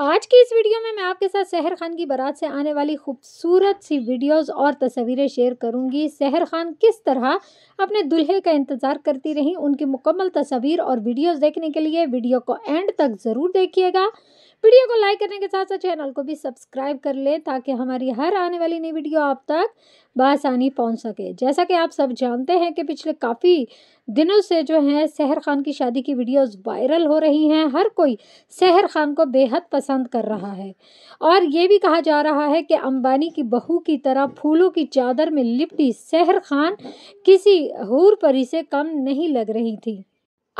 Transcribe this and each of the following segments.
आज की इस वीडियो में मैं आपके साथ सहर खान की बारात से आने वाली खूबसूरत सी वीडियोस और तस्वीरें शेयर करूंगी सहर खान किस तरह अपने दुल्हे का इंतज़ार करती रहीं उनकी मुकम्मल तस्वीर और वीडियोस देखने के लिए वीडियो को एंड तक ज़रूर देखिएगा वीडियो को लाइक करने के साथ साथ चैनल को भी सब्सक्राइब कर लें ताकि हमारी हर आने वाली नई वीडियो आप तक बसानी पहुंच सके जैसा कि आप सब जानते हैं कि पिछले काफ़ी दिनों से जो है सहर खान की शादी की वीडियोस वायरल हो रही हैं हर कोई सहर खान को बेहद पसंद पसंद कर रहा है और ये भी कहा जा रहा है कि अंबानी की बहू की तरह फूलों की चादर में लिपटी सहर खान किसी हूर परी से कम नहीं लग रही थी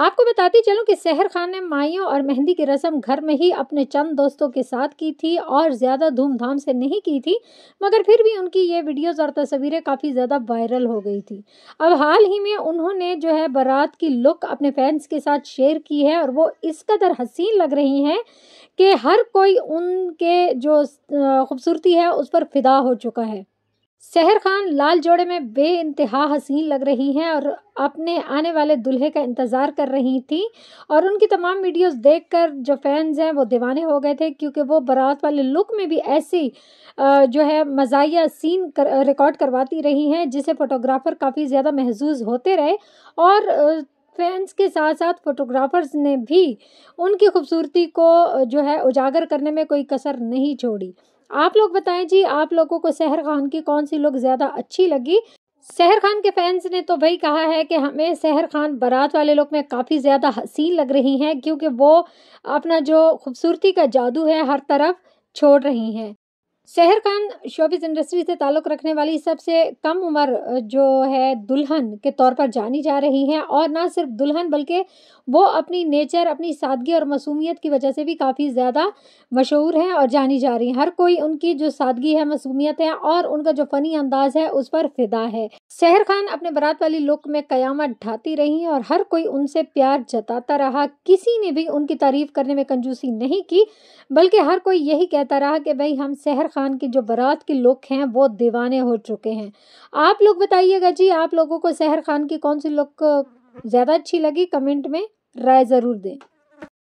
आपको बताती चलूं कि सहर खान ने माइयों और मेहंदी की रस्म घर में ही अपने चंद दोस्तों के साथ की थी और ज़्यादा धूमधाम से नहीं की थी मगर फिर भी उनकी ये वीडियोस और तस्वीरें काफ़ी ज़्यादा वायरल हो गई थी अब हाल ही में उन्होंने जो है बारात की लुक अपने फैंस के साथ शेयर की है और वो इस कदर हसीन लग रही हैं कि हर कोई उनके जो खूबसूरती है उस पर फिदा हो चुका है शहर खान लाल जोड़े में बे इंतहा हसीन लग रही हैं और अपने आने वाले दुल्हे का इंतज़ार कर रही थी और उनकी तमाम वीडियोस देखकर जो फैंस हैं वो दीवाने हो गए थे क्योंकि वो बारात वाले लुक में भी ऐसी जो है मजाया सीन कर, रिकॉर्ड करवाती रही हैं जिसे फ़ोटोग्राफ़र काफ़ी ज़्यादा महजूज होते रहे और फैंस के साथ साथ फोटोग्राफर्स ने भी उनकी खूबसूरती को जो है उजागर करने में कोई कसर नहीं छोड़ी आप लोग बताएं जी आप लोगों को सहर खान की कौन सी लुक ज़्यादा अच्छी लगी सहर खान के फैंस ने तो भाई कहा है कि हमें सहर खान बारात वाले लोग में काफ़ी ज़्यादा हसीन लग रही हैं क्योंकि वो अपना जो खूबसूरती का जादू है हर तरफ छोड़ रही हैं शहर खान शोबिस इंडस्ट्री से ताल्लुक़ रखने वाली सबसे कम उम्र जो है दुल्हन के तौर पर जानी जा रही हैं और ना सिर्फ दुल्हन बल्कि वो अपनी नेचर अपनी सादगी और मसूमियत की वजह से भी काफ़ी ज़्यादा मशहूर हैं और जानी जा रही हैं हर कोई उनकी जो सादगी है मसूमियत है और उनका जो फ़नी अंदाज है उस पर फिदा है शहर खान अपने बारात वाली लुक में कयामत ढाती रही और हर कोई उनसे प्यार जताता रहा किसी ने भी उनकी तारीफ़ करने में कंजूसी नहीं की बल्कि हर कोई यही कहता रहा कि भाई हम शहर खान की जो बारात के लुक हैं वो दीवाने हो चुके हैं आप लोग बताइएगा जी आप लोगों को सहर खान की कौन सी लुक ज़्यादा अच्छी लगी कमेंट में राय ज़रूर दें